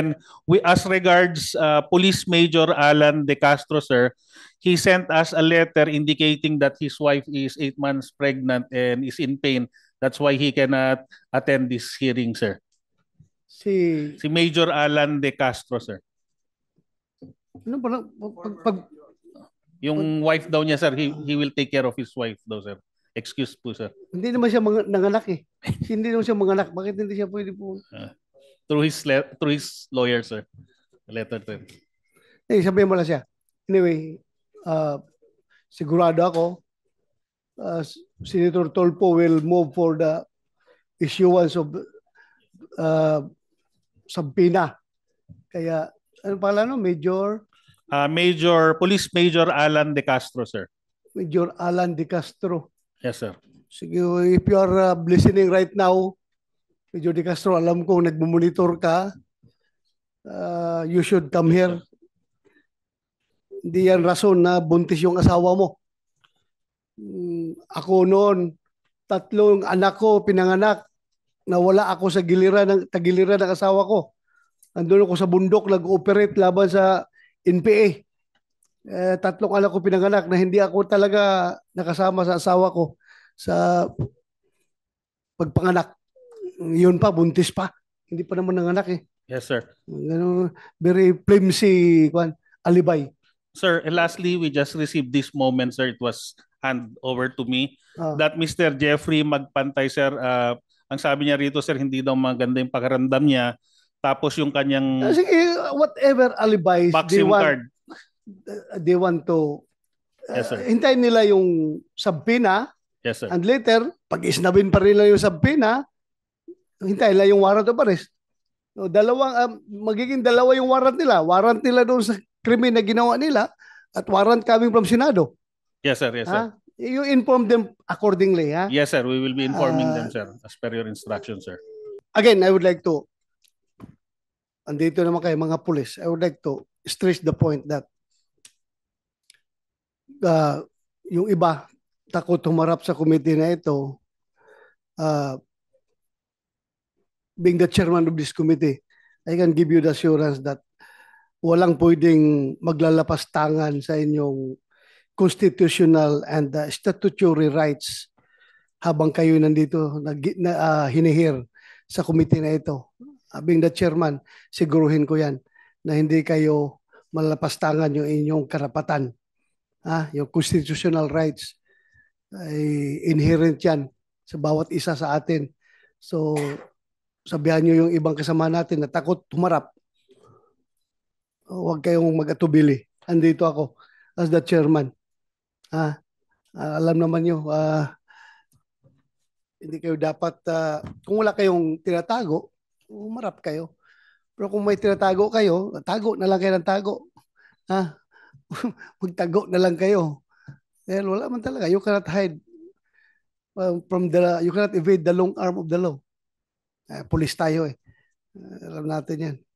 And we, as regards uh, Police Major Alan De Castro, sir, he sent us a letter indicating that his wife is eight months pregnant and is in pain. That's why he cannot attend this hearing, sir. Si, si Major Alan De Castro, sir. Ano ba lang? Pag, pag, yung pag, wife daw niya, sir, he, he will take care of his wife daw, sir. Excuse po, sir. Hindi naman siya mga, nanganak eh. hindi naman siya manganak. Bakit hindi siya pwede po? Uh, through his le- through his lawyer sir letter to him eh hey, sabihin mo lang siya anyway uh, sigurado ako uh, Senator Tolpo will move for the issuance of uh, Sampina. Kaya, ano pala no? Major? Uh, Major, Police Major Alan De Castro, sir. Major Alan De Castro. Yes, sir. Sige, if you are uh, listening right now, Kay Judy Castro, alam ko nagmumonitor ka. Uh, you should come here. Hindi yan rason na buntis yung asawa mo. Um, ako noon, tatlong anak ko pinanganak. Nawala ako sa giliran ng tagiliran ng asawa ko. Andun ako sa bundok nag-operate laban sa NPA. Eh, tatlong anak ko pinanganak na hindi ako talaga nakasama sa asawa ko sa pagpanganak yun pa, buntis pa. Hindi pa naman nanganak eh. Yes, sir. Ganun, very flimsy kwan, alibay. Sir, and lastly, we just received this moment, sir. It was hand over to me. Uh, that Mr. Jeffrey magpantay, sir. Uh, ang sabi niya rito, sir, hindi daw maganda yung pakiramdam niya. Tapos yung kanyang... Ah, sige, whatever alibis they want, card. they want to... Uh, yes, sir. Hintayin nila yung subpina. Yes, sir. And later, pag isnabin pa rin nila yung subpina, hintayin lang yung warrant of arrest. No, dalawang, um, magiging dalawa yung warrant nila. Warrant nila doon sa krimen na ginawa nila at warrant coming from Senado. Yes, sir. Yes, sir. Ha? Ah, you inform them accordingly, ha? Ah? Yes, sir. We will be informing uh, them, ah. sir, as per your instruction, sir. Again, I would like to, andito naman kayo, mga pulis, I would like to stress the point that uh, yung iba takot humarap sa committee na ito uh, being the chairman of this committee, I can give you the assurance that walang pwedeng maglalapas tangan sa inyong constitutional and uh, statutory rights habang kayo nandito nag, na, uh, hinihir sa committee na ito. Uh, being the chairman, siguruhin ko yan na hindi kayo malapastangan yung inyong karapatan. Ha? Yung constitutional rights ay inherent yan sa bawat isa sa atin. So sabihan nyo yung ibang kasama natin na takot humarap. Huwag kayong mag-atubili. Andito ako as the chairman. Ah, ah alam naman nyo, uh, hindi kayo dapat, ah, kung wala kayong tinatago, humarap kayo. Pero kung may tinatago kayo, tago na lang kayo ng tago. Ha? Magtago na lang kayo. Well, wala man talaga. You cannot hide um, from the, you cannot evade the long arm of the law. Uh, pulis tayo eh. Uh, alam natin yan.